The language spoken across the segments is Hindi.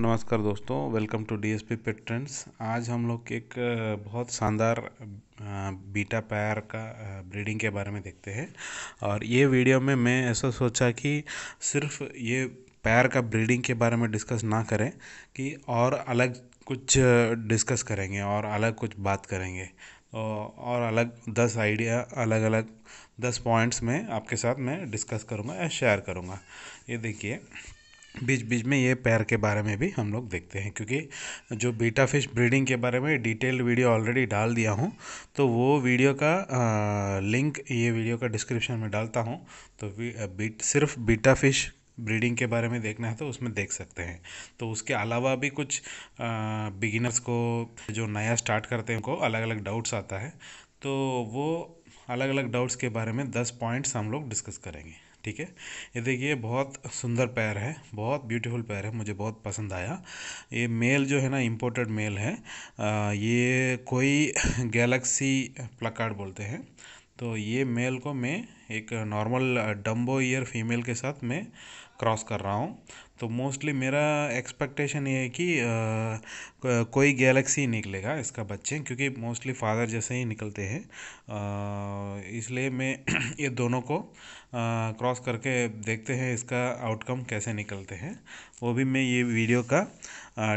नमस्कार दोस्तों welcome to D S P pet trends आज हम लोग एक बहुत शानदार बीटा पैर का ब्रीडिंग के बारे में देखते हैं और ये वीडियो में मैं ऐसा सोचा कि सिर्फ ये पैर का ब्रीडिंग के बारे में डिस्कस ना करें कि और अलग कुछ डिस्कस करेंगे और अलग कुछ बात करेंगे और अलग दस आइडिया अलग अलग दस पॉइंट्स में आपके साथ मैं डिस्कस करूँगा या शेयर करूँगा ये देखिए बीच बीच में ये पैर के बारे में भी हम लोग देखते हैं क्योंकि जो बीटा फिश ब्रीडिंग के बारे में डिटेल्ड वीडियो ऑलरेडी डाल दिया हूँ तो वो वीडियो का आ, लिंक ये वीडियो का डिस्क्रिप्शन में डालता हूँ तो बीट सिर्फ बीटा फिश ब्रीडिंग के बारे में देखना है तो उसमें देख सकते हैं तो उसके अलावा भी कुछ बिगिनर्स को जो नया स्टार्ट करते हैं उनको अलग अलग डाउट्स आता है तो वो अलग अलग डाउट्स के बारे में दस पॉइंट्स हम लोग डिस्कस करेंगे ठीक है ये देखिए बहुत सुंदर पैर है बहुत ब्यूटीफुल पैर है मुझे बहुत पसंद आया ये मेल जो है ना इम्पोर्टेड मेल है आ, ये कोई गैलेक्सी प्लकार्ड बोलते हैं तो ये मेल को मैं एक नॉर्मल डम्बो ईयर फीमेल के साथ मैं क्रॉस कर रहा हूँ तो मोस्टली मेरा एक्सपेक्टेशन ये है कि कोई गैलेक्सी ही निकलेगा इसका बच्चे क्योंकि मोस्टली फादर जैसे ही निकलते हैं इसलिए मैं ये दोनों को क्रॉस करके देखते हैं इसका आउटकम कैसे निकलते हैं वो भी मैं ये वीडियो का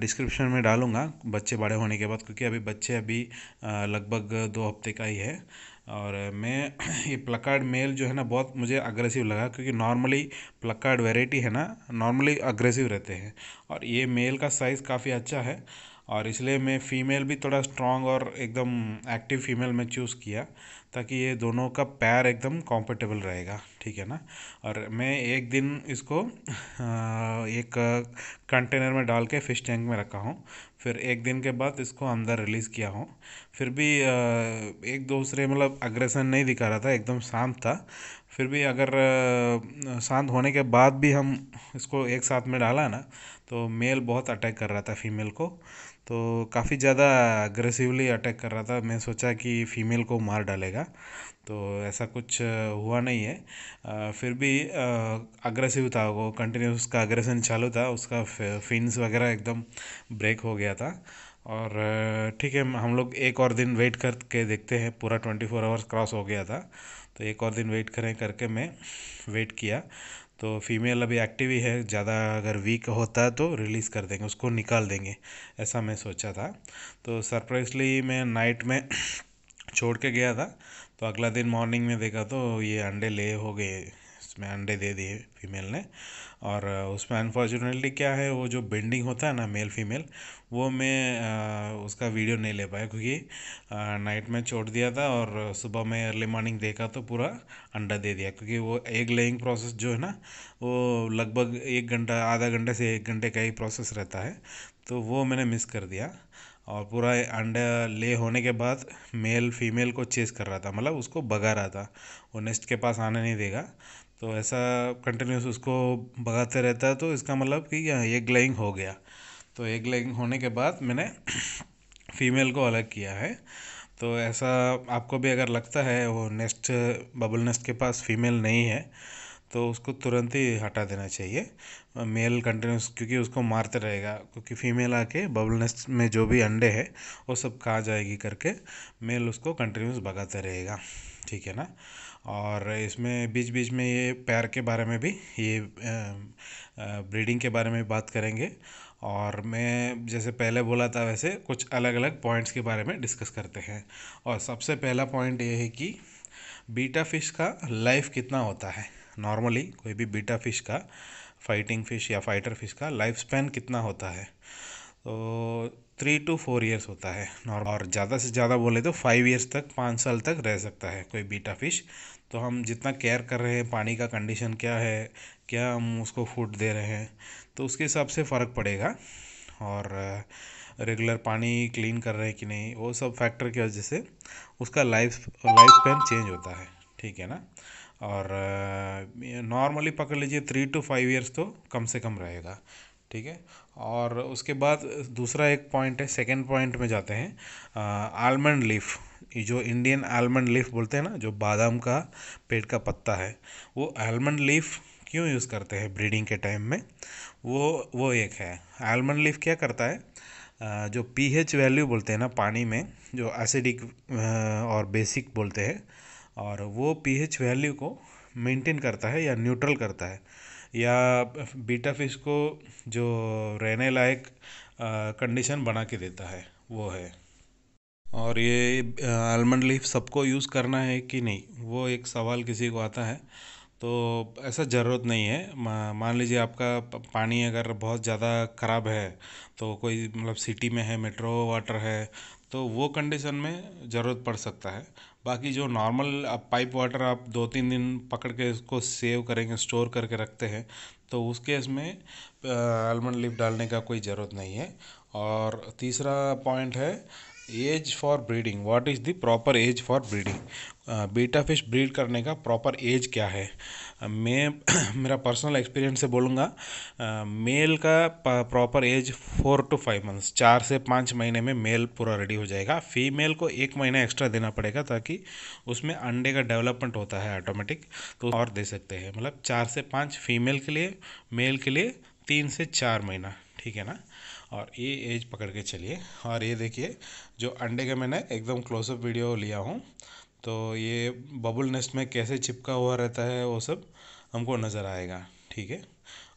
डिस्क्रिप्शन में डालूँगा बच्चे बड़े होने के बाद क्योंकि अभी बच्चे अभी लगभग दो हफ्ते का ही है और मैं ये प्लकार्ड मेल जो है ना बहुत मुझे अग्रेसिव लगा क्योंकि नॉर्मली प्लकार्ड वेराइटी है ना नॉर्मली अग्रेसिव रहते हैं और ये मेल का साइज़ काफ़ी अच्छा है और इसलिए मैं फ़ीमेल भी थोड़ा स्ट्रॉन्ग और एकदम एक्टिव फ़ीमेल में चूज़ किया ताकि ये दोनों का पैर एकदम कॉम्फर्टेबल रहेगा ठीक है ना और मैं एक दिन इसको एक कंटेनर में डाल के फ़िश टैंक में रखा हूँ फिर एक दिन के बाद इसको अंदर रिलीज़ किया हूँ फिर भी एक दूसरे मतलब अग्रेसन नहीं दिखा रहा था एकदम शांत था फिर भी अगर शांत होने के बाद भी हम इसको एक साथ में डाला ना तो मेल बहुत अटैक कर रहा था फीमेल को तो काफ़ी ज़्यादा अग्रेसिवली अटैक कर रहा था मैं सोचा कि फीमेल को मार डालेगा तो ऐसा कुछ हुआ नहीं है फिर भी अग्रेसिव था वो कंटिन्यू उसका अग्रेसन चालू था उसका फिन्स वगैरह एकदम ब्रेक हो गया था और ठीक है हम लोग एक और दिन वेट करके देखते हैं पूरा ट्वेंटी फोर आवर्स क्रॉस हो गया था तो एक और दिन वेट करें करके मैं वेट किया तो फीमेल अभी एक्टिव ही है ज़्यादा अगर वीक होता है तो रिलीज़ कर देंगे उसको निकाल देंगे ऐसा मैं सोचा था तो सरप्राइजली मैं नाइट में छोड़ के गया था तो अगला दिन मॉर्निंग में देखा तो ये अंडे ले हो गए उसमें अंडे दे दिए फीमेल ने और उसमें अनफॉर्चुनेटली क्या है वो जो बेंडिंग होता है ना मेल फीमेल वो मैं उसका वीडियो नहीं ले पाया क्योंकि नाइट में छोड़ दिया था और सुबह में अर्ली मॉर्निंग देखा तो पूरा अंडा दे दिया क्योंकि वो एग लेइंग प्रोसेस जो है ना वो लगभग एक घंटा आधा घंटे से एक घंटे का ही प्रोसेस रहता है तो वो मैंने मिस कर दिया और पूरा अंडा ले होने के बाद मेल फीमेल को चेस कर रहा था मतलब उसको भगा रहा था वो नेस्ट के पास आने नहीं देगा तो ऐसा कंटिन्यूस उसको भगाते रहता है तो इसका मतलब कि यहाँ एग हो गया तो एक लेइंग होने के बाद मैंने फीमेल को अलग किया है तो ऐसा आपको भी अगर लगता है वो नेस्ट बबल नेस्ट के पास फीमेल नहीं है तो उसको तुरंत ही हटा देना चाहिए मेल कंटिन्यूस क्योंकि उसको मारते रहेगा क्योंकि फीमेल आके बबल नेस्ट में जो भी अंडे हैं वो सब खा जाएगी करके मेल उसको कंटिन्यूस भगाते रहेगा ठीक है ना और इसमें बीच बीच में ये पैर के बारे में भी ये ब्रीडिंग के बारे में बात करेंगे और मैं जैसे पहले बोला था वैसे कुछ अलग अलग पॉइंट्स के बारे में डिस्कस करते हैं और सबसे पहला पॉइंट ये है कि बीटा फिश का लाइफ कितना होता है नॉर्मली कोई भी बीटा फिश का फाइटिंग फिश या फाइटर फिश का लाइफ स्पैन कितना होता है तो थ्री टू फोर ईयर्स होता है और ज़्यादा से ज़्यादा बोले तो फाइव ईयर्स तक पाँच साल तक रह सकता है कोई बीटा फिश तो हम जितना केयर कर रहे हैं पानी का कंडीशन क्या है क्या हम उसको फूड दे रहे हैं तो उसके हिसाब से फ़र्क पड़ेगा और रेगुलर पानी क्लीन कर रहे हैं कि नहीं वो सब फैक्टर की वजह से उसका लाइफ लाइफ स्पैन चेंज होता है ठीक है ना और नॉर्मली पकड़ लीजिए थ्री टू फाइव इयर्स तो कम से कम रहेगा ठीक है और उसके बाद दूसरा एक पॉइंट है सेकेंड पॉइंट में जाते हैं आलमंड लीफ ये जो इंडियन आलमंड लीफ बोलते हैं ना जो बादाम का पेड़ का पत्ता है वो आलमंड लीफ क्यों यूज़ करते हैं ब्रीडिंग के टाइम में वो वो एक है आलमंड लीफ क्या करता है जो पीएच वैल्यू बोलते हैं ना पानी में जो एसिडिक और बेसिक बोलते हैं और वो पीएच वैल्यू को मेंटेन करता है या न्यूट्रल करता है या बीटा फिश को जो रहने लायक कंडीशन बना के देता है वो है और ये आलमंड लीफ़ सबको यूज़ करना है कि नहीं वो एक सवाल किसी को आता है तो ऐसा ज़रूरत नहीं है मान लीजिए आपका पानी अगर बहुत ज़्यादा ख़राब है तो कोई मतलब सिटी में है मेट्रो वाटर है तो वो कंडीशन में ज़रूरत पड़ सकता है बाकी जो नॉर्मल आप पाइप वाटर आप दो तीन दिन पकड़ के उसको सेव करेंगे स्टोर करके रखते हैं तो उस केस में आलमंड लीफ डालने का कोई ज़रूरत नहीं है और तीसरा पॉइंट है age for breeding what is the proper age for breeding betta fish breed करने का प्रॉपर एज क्या है uh, मैं मेरा पर्सनल एक्सपीरियंस से बोलूँगा मेल uh, का proper age four to five months चार से पाँच महीने में मेल पूरा रेडी हो जाएगा फीमेल को एक महीना एक्स्ट्रा देना पड़ेगा ताकि उसमें अंडे का डेवलपमेंट होता है ऑटोमेटिक तो और दे सकते हैं मतलब चार से पाँच फीमेल के लिए मेल के लिए तीन से चार महीना ठीक है ना और ये एज पकड़ के चलिए और ये देखिए जो अंडे का मैंने एकदम क्लोजअप वीडियो लिया हूँ तो ये बबल नेस्ट में कैसे चिपका हुआ रहता है वो सब हमको नज़र आएगा ठीक है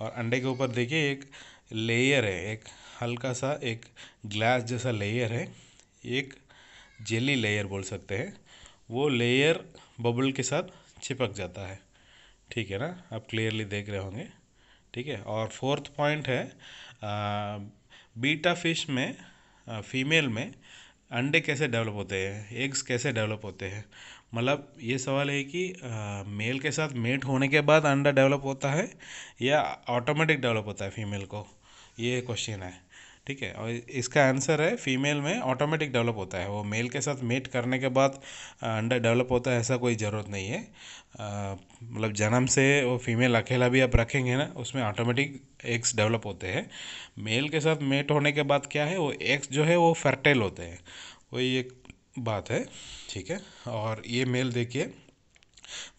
और अंडे के ऊपर देखिए एक लेयर है एक हल्का सा एक ग्लास जैसा लेयर है एक जेली लेयर बोल सकते हैं वो लेयर बबल के साथ चिपक जाता है ठीक है ना आप क्लियरली देख रहे होंगे ठीक है और फोर्थ पॉइंट है आ, बीटा फिश में फीमेल में अंडे कैसे डेवलप होते हैं एग्स कैसे डेवलप होते हैं मतलब ये सवाल है कि मेल के साथ मेट होने के बाद अंडा डेवलप होता है या ऑटोमेटिक डेवलप होता है फीमेल को ये क्वेश्चन है ठीक है और इसका आंसर है फीमेल में ऑटोमेटिक डेवलप होता है वो मेल के साथ मेट करने के बाद अंडा डेवलप होता है ऐसा कोई ज़रूरत नहीं है मतलब जन्म से वो फीमेल अकेला भी आप रखेंगे ना उसमें ऑटोमेटिक एग्स डेवलप होते हैं मेल के साथ मेट होने के बाद क्या है वो एग्स जो है वो फर्टाइल होते हैं वही एक बात है ठीक है और ये मेल देखिए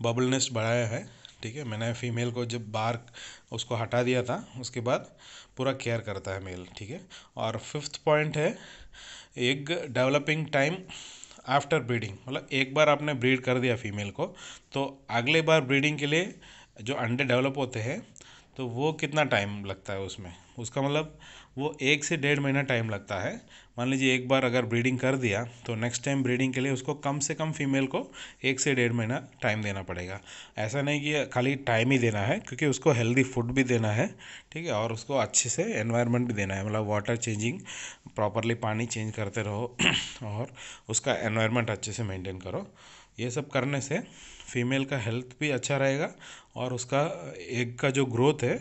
बबल नेस्ट बढ़ाया है ठीक है मैंने फीमेल को जब बार उसको हटा दिया था उसके बाद पूरा केयर करता है मेल ठीक है और फिफ्थ पॉइंट है egg developing time after breeding मतलब एक बार आपने ब्रीड कर दिया फीमेल को तो अगले बार ब्रीडिंग के लिए जो अंडे डेवलप होते हैं तो वो कितना टाइम लगता है उसमें उसका मतलब वो एक से डेढ़ महीना टाइम लगता है मान लीजिए एक बार अगर ब्रीडिंग कर दिया तो नेक्स्ट टाइम ब्रीडिंग के लिए उसको कम से कम फीमेल को एक से डेढ़ महीना टाइम देना पड़ेगा ऐसा नहीं कि खाली टाइम ही देना है क्योंकि उसको हेल्दी फूड भी देना है ठीक है और उसको अच्छे से एनवायरनमेंट भी देना है मतलब वाटर चेंजिंग प्रॉपरली पानी चेंज करते रहो और उसका एनवायरनमेंट अच्छे से मेंटेन करो ये सब करने से फीमेल का हेल्थ भी अच्छा रहेगा और उसका एग का जो ग्रोथ है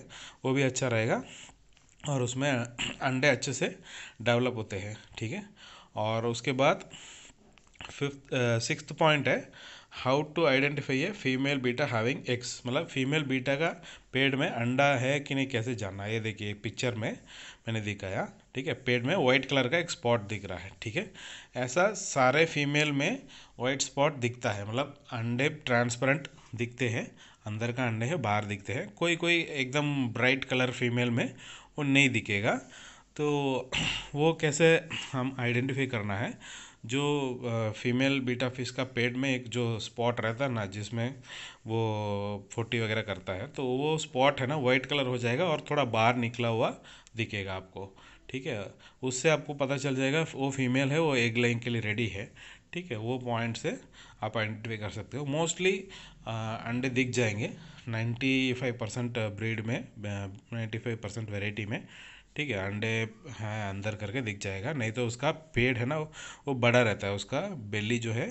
वो भी अच्छा रहेगा और उसमें अंडे अच्छे से डेवलप होते हैं ठीक है और उसके बाद फिफ्थ सिक्स पॉइंट है how to identify a female betta having X मतलब फीमेल बीटा का पेड़ में अंडा है कि नहीं कैसे जानना ये देखिए पिक्चर में मैंने दिखाया ठीक है पेड़ में वाइट कलर का एक स्पॉट दिख रहा है ठीक है ऐसा सारे फीमेल में वाइट स्पॉट दिखता है मतलब अंडे ट्रांसपेरेंट दिखते हैं अंदर का अंडे है बाहर दिखते हैं कोई कोई एकदम ब्राइट कलर फीमेल में वो नहीं दिखेगा तो वो कैसे हम आइडेंटिफाई करना है जो फीमेल बीटा फिश का पेट में एक जो स्पॉट रहता है ना जिसमें वो फोटी वगैरह करता है तो वो स्पॉट है ना वाइट कलर हो जाएगा और थोड़ा बाहर निकला हुआ दिखेगा आपको ठीक है उससे आपको पता चल जाएगा वो फीमेल है वो एग लाइंग के लिए रेडी है ठीक है वो पॉइंट से आप आइडेंटिफाई कर सकते हो मोस्टली अंडे दिख जाएंगे नाइन्टी फाइव परसेंट ब्रीड में नाइन्टी फाइव परसेंट वेराइटी में ठीक है अंडे हैं अंदर करके दिख जाएगा नहीं तो उसका पेट है ना वो बड़ा रहता है उसका बेली जो है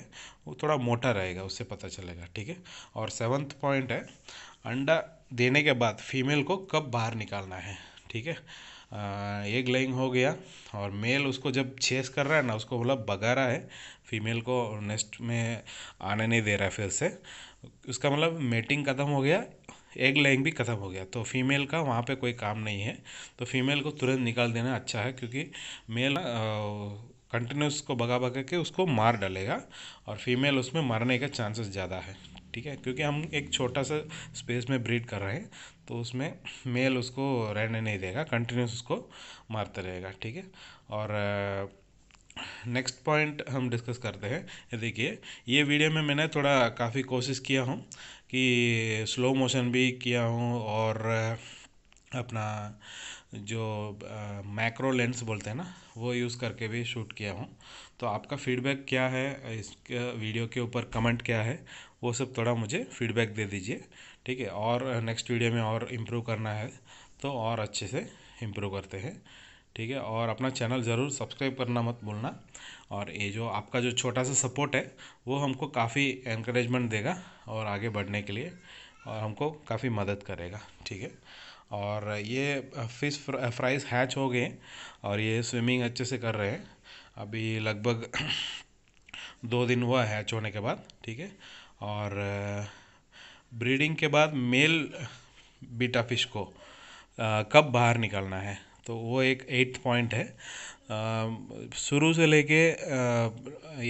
वो थोड़ा मोटा रहेगा उससे पता चलेगा ठीक है और सेवन्थ पॉइंट है अंडा देने के बाद फीमेल को कब बाहर निकालना है ठीक है एग लेइंग हो गया और मेल उसको जब चेस कर रहा है ना उसको बोला भगा रहा है फीमेल को नेस्ट में आने नहीं दे रहा है फिर से उसका मतलब मेटिंग ख़त्म हो गया एग लेइंग भी ख़त्म हो गया तो फीमेल का वहाँ पे कोई काम नहीं है तो फीमेल को तुरंत निकाल देना अच्छा है क्योंकि मेल कंटिन्यूस को भगा भगा के उसको मार डालेगा और फीमेल उसमें मरने का चांसेस ज़्यादा है ठीक है क्योंकि हम एक छोटा सा स्पेस में ब्रीड कर रहे हैं तो उसमें मेल उसको रहने नहीं देगा कंटिन्यूस उसको मारता रहेगा ठीक है और नेक्स्ट पॉइंट हम डिस्कस करते हैं देखिए ये वीडियो में मैंने थोड़ा काफ़ी कोशिश किया हूँ कि स्लो मोशन भी किया हूँ और अपना जो मैक्रो लेंस बोलते हैं ना वो यूज़ करके भी शूट किया हूँ तो आपका फीडबैक क्या है इस वीडियो के ऊपर कमेंट क्या है वो सब थोड़ा मुझे फीडबैक दे दीजिए ठीक है और नेक्स्ट वीडियो में और इम्प्रूव करना है तो और अच्छे से इम्प्रूव करते हैं ठीक है और अपना चैनल ज़रूर सब्सक्राइब करना मत भूलना और ये जो आपका जो छोटा सा सपोर्ट है वो हमको काफ़ी एनकरेजमेंट देगा और आगे बढ़ने के लिए और हमको काफ़ी मदद करेगा ठीक है और ये फिश फ्राइज हैच हो गए और ये स्विमिंग अच्छे से कर रहे हैं अभी लगभग दो दिन हुआ हैच होने के बाद ठीक है और ब्रीडिंग के बाद मेल बीटा फिश को आ, कब बाहर निकालना है तो वो एक एट्थ पॉइंट है शुरू से लेके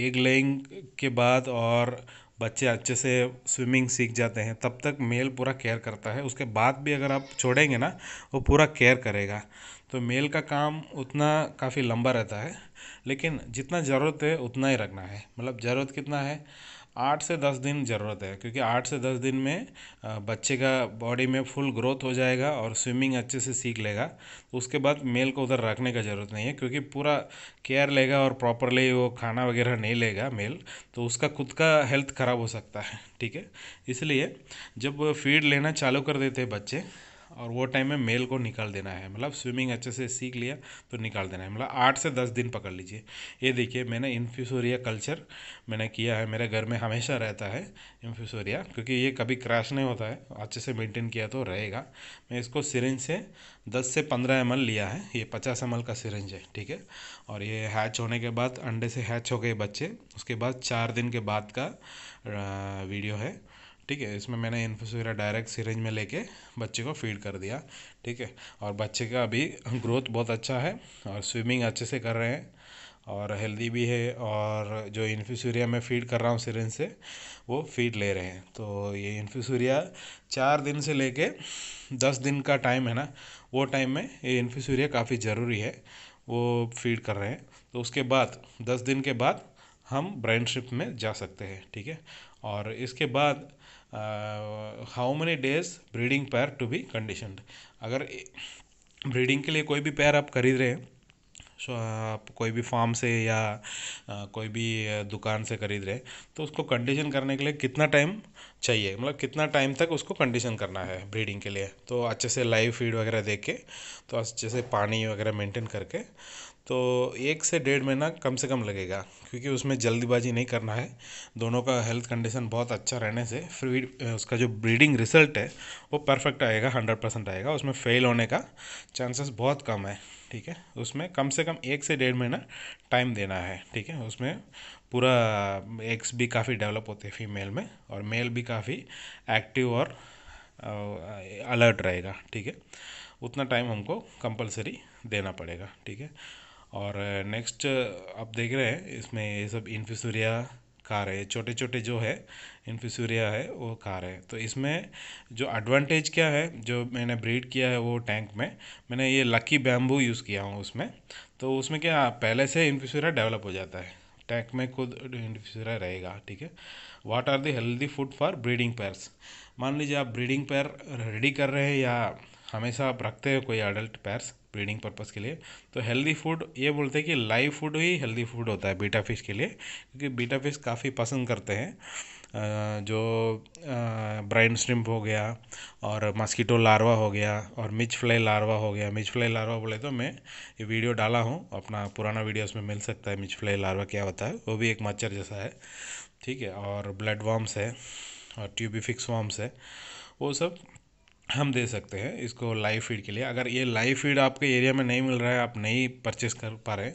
एग लेइंग के बाद और बच्चे अच्छे से स्विमिंग सीख जाते हैं तब तक मेल पूरा केयर करता है उसके बाद भी अगर आप छोड़ेंगे ना वो पूरा केयर करेगा तो मेल का काम उतना काफ़ी लंबा रहता है लेकिन जितना ज़रूरत है उतना ही रखना है मतलब ज़रूरत कितना है आठ से दस दिन ज़रूरत है क्योंकि आठ से दस दिन में बच्चे का बॉडी में फुल ग्रोथ हो जाएगा और स्विमिंग अच्छे से सीख लेगा तो उसके बाद मेल को उधर रखने का ज़रूरत नहीं है क्योंकि पूरा केयर लेगा और प्रॉपरली वो खाना वगैरह नहीं लेगा मेल तो उसका खुद का हेल्थ ख़राब हो सकता है ठीक है इसलिए जब फीड लेना चालू कर देते हैं बच्चे और वो टाइम में मेल को निकाल देना है मतलब स्विमिंग अच्छे से सीख लिया तो निकाल देना है मतलब आठ से दस दिन पकड़ लीजिए ये देखिए मैंने इन्फ्यूसोरिया कल्चर मैंने किया है मेरे घर में हमेशा रहता है इन्फ्यूसोरिया क्योंकि ये कभी क्रैश नहीं होता है अच्छे से मेंटेन किया तो रहेगा मैं इसको सिरेंज से दस से पंद्रह एम लिया है ये पचास एम का सिरेंज है ठीक है और ये हैच होने के बाद अंडे से हैच हो गए बच्चे उसके बाद चार दिन के बाद का वीडियो है ठीक है इसमें मैंने इन्फोसेरा डायरेक्ट सिरेंज में लेके बच्चे को फीड कर दिया ठीक है और बच्चे का अभी ग्रोथ बहुत अच्छा है और स्विमिंग अच्छे से कर रहे हैं और हेल्दी भी है और जो इन्फ्यूसूरिया मैं फीड कर रहा हूँ सिरिंज से वो फीड ले रहे हैं तो ये इन्फ्यूसूरिया चार दिन से लेके दस दिन का टाइम है ना वो टाइम में ये इन्फ्यूसूरिया काफ़ी ज़रूरी है वो फीड कर रहे हैं तो उसके बाद दस दिन के बाद हम ब्रेन शिफ्ट में जा सकते हैं ठीक है और इसके बाद how many days breeding pair to be conditioned अगर ब्रीडिंग के लिए कोई भी पैर आप खरीद रहे हैं सो आप कोई भी फार्म से या uh, कोई भी uh, दुकान से खरीद रहे तो उसको कंडीशन करने के लिए कितना टाइम चाहिए मतलब कितना टाइम तक उसको कंडीशन करना है ब्रीडिंग के लिए तो अच्छे से लाइव फीड वगैरह दे के तो अच्छे से पानी वगैरह मेंटेन करके तो एक से डेढ़ महीना कम से कम लगेगा क्योंकि उसमें जल्दीबाजी नहीं करना है दोनों का हेल्थ कंडीशन बहुत अच्छा रहने से फिर उसका जो ब्रीडिंग रिजल्ट है वो परफेक्ट आएगा हंड्रेड परसेंट आएगा उसमें फेल होने का चांसेस बहुत कम है ठीक है उसमें कम से कम एक से डेढ़ महीना टाइम देना है ठीक है उसमें पूरा एग्स भी काफ़ी डेवलप होते हैं फीमेल में और मेल भी काफ़ी एक्टिव और अलर्ट रहेगा ठीक है उतना टाइम हमको कंपलसरी देना पड़ेगा ठीक है और नेक्स्ट आप देख रहे हैं इसमें ये सब इन्फिसूरिया कार है छोटे छोटे जो है इन्फिसूरिया है वो कार है तो इसमें जो एडवांटेज क्या है जो मैंने ब्रीड किया है वो टैंक में मैंने ये लकी बैम्बू यूज़ किया हूँ उसमें तो उसमें क्या पहले से इन्फिसूरिया डेवलप हो जाता है टैंक में खुद इन्फिसूरिया रहेगा ठीक है what are the healthy food for breeding pairs मान लीजिए आप ब्रीडिंग पेयर रेडी कर रहे हैं या हमेशा आप रखते हो कोई अडल्ट पैर्स ब्रीडिंग पर्पज़ के लिए तो हेल्दी फूड ये बोलते हैं कि लाइव फूड ही हेल्दी फूड होता है बीटा फिश के लिए क्योंकि बीटा फिश काफ़ी पसंद करते हैं जो ब्राइन स्ट्रिम्प हो गया और मस्कीटो लार्वा हो गया और मिच फ्लाई लार्वा हो गया मिच फ्लाई लार्वा बोले तो मैं ये वीडियो डाला हूँ अपना पुराना वीडियो उसमें मिल सकता है मिच फ्लाई लार्वा क्या होता है वो भी एक मच्छर जैसा है ठीक है और ब्लड वॉम्स है और ट्यूबिफिक्स वॉम्स है वो सब हम दे सकते हैं इसको लाइव फीड के लिए अगर ये लाइव फीड आपके एरिया में नहीं मिल रहा है आप नहीं परचेस कर पा रहे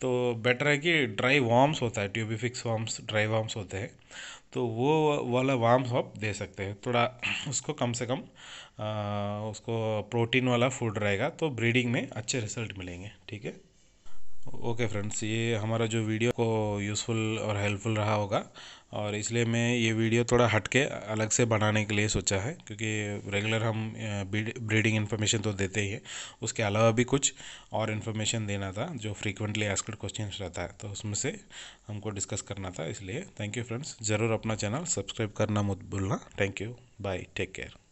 तो बेटर है कि ड्राई वाम्स होता है ट्यूबिफिक्स वाम्स ड्राई वार्म्स होते हैं तो वो वाला वाम्स आप दे सकते हैं थोड़ा उसको कम से कम आ, उसको प्रोटीन वाला फूड रहेगा तो ब्रीडिंग में अच्छे रिजल्ट मिलेंगे ठीक है ओके फ्रेंड्स ये हमारा जो वीडियो को यूज़फुल और हेल्पफुल रहा होगा और इसलिए मैं ये वीडियो थोड़ा हटके अलग से बनाने के लिए सोचा है क्योंकि रेगुलर हम ब्रीडिंग इन्फॉर्मेशन तो देते ही हैं उसके अलावा भी कुछ और इन्फॉर्मेशन देना था जो फ्रीक्वेंटली आस्कड क्वेश्चन रहता है तो उसमें से हमको डिस्कस करना था इसलिए थैंक यू फ्रेंड्स ज़रूर अपना चैनल सब्सक्राइब करना मत भूलना thank you bye take care